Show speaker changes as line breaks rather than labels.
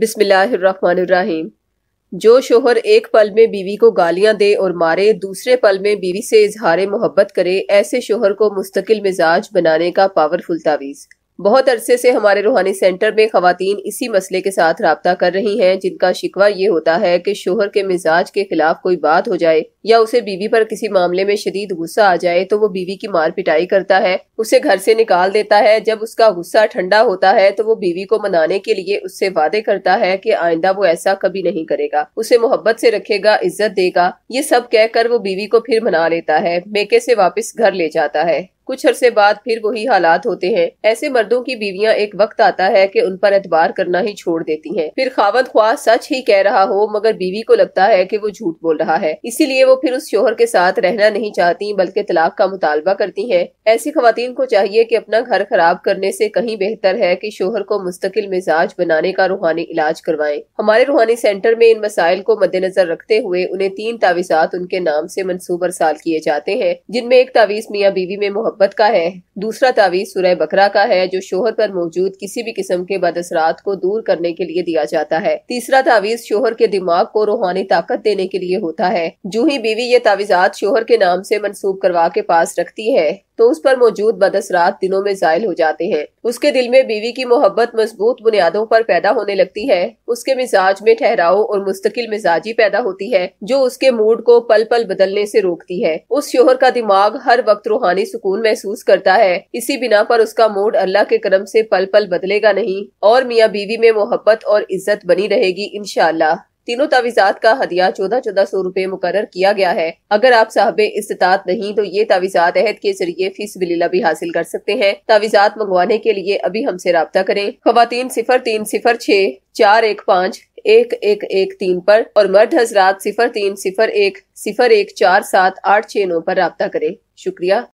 बिस्मिल्लाहिर्रहमानिर्रहीम जो शोहर एक पल में बीवी को गालियां दे और मारे दूसरे पल में बीवी से इजहार मोहब्बत करे ऐसे शोहर को मुस्तकिल मिजाज बनाने का पावरफुल तावीज़ बहुत अरसे से हमारे रूहानी सेंटर में खातन इसी मसले के साथ रबता कर रही हैं जिनका शिकवा ये होता है कि शोहर के मिजाज के खिलाफ कोई बात हो जाए या उसे बीवी पर किसी मामले में शदीद गुस्सा आ जाए तो वो बीवी की मार पिटाई करता है उसे घर से निकाल देता है जब उसका गुस्सा ठंडा होता है तो वो बीवी को मनाने के लिए उससे वादे करता है कि आइंदा वो ऐसा कभी नहीं करेगा उसे मोहब्बत से रखेगा इज्जत देगा ये सब कहकर वो बीवी को फिर मना लेता है मेके से वापस घर ले जाता है कुछ अरसे बाद फिर वही हालात होते हैं ऐसे मर्दों की बीवियां एक वक्त आता है कि उन पर एतबार करना ही छोड़ देती हैं। फिर खावत ख्वाह सच ही कह रहा हो मगर बीवी को लगता है कि वो झूठ बोल रहा है इसीलिए वो फिर उस शोहर के साथ रहना नहीं चाहती बल्कि तलाक का मुतालबा करती है ऐसी खातन खातन को चाहिए कि अपना घर खराब करने से कहीं बेहतर है कि शोहर को मुस्तकिल मिजाज बनाने का रूहानी इलाज करवाएं हमारे रूहानी सेंटर में इन मसाइल को मद्देनजर रखते हुए उन्हें तीन तावीज़ात उनके नाम से मनसूब अरसाल किए जाते हैं जिनमें एक तावीज़ मियाँ बीवी में मोहब्बत का है दूसरा तावीज़ सुरह बकरा का है जो शोहर पर मौजूद किसी भी किस्म के असरात को दूर करने के लिए दिया जाता है तीसरा तावीज़ शोहर के दिमाग को रूहानी ताकत देने के लिए होता है जूही बीवी ये तावीज़ात शोहर के नाम से मनसूब करवा के पास रखती है तो उस पर मौजूद बदसरात दिनों में जायल हो जाते हैं उसके दिल में बीवी की मोहब्बत मजबूत बुनियादों पर पैदा होने लगती है उसके मिजाज में ठहराव और मुस्तकिल मिजाजी पैदा होती है जो उसके मूड को पल पल बदलने से रोकती है उस शोहर का दिमाग हर वक्त रूहानी सुकून महसूस करता है इसी बिना पर उसका मूड अल्लाह के करम से पल पल बदलेगा नहीं और मियाँ बीवी में मोहब्बत और इज्जत बनी रहेगी इनशाला तीनों तावीजात का हदिया चौदह चौदह सौ रूपए मुकर किया गया है अगर आप साहब इस्तात नहीं तो ये तावीजात अहद के जरिए फीस बिलीला भी हासिल कर सकते हैं तावीजात मंगवाने के लिए अभी हमसे रबता करें खुवान सिफर तीन सिफर छः चार एक पाँच एक एक एक तीन पर और मर्द हजरात सिफर तीन सिफर एक सिफर एक चार सात आठ छः नौ पर रबता करें शुक्रिया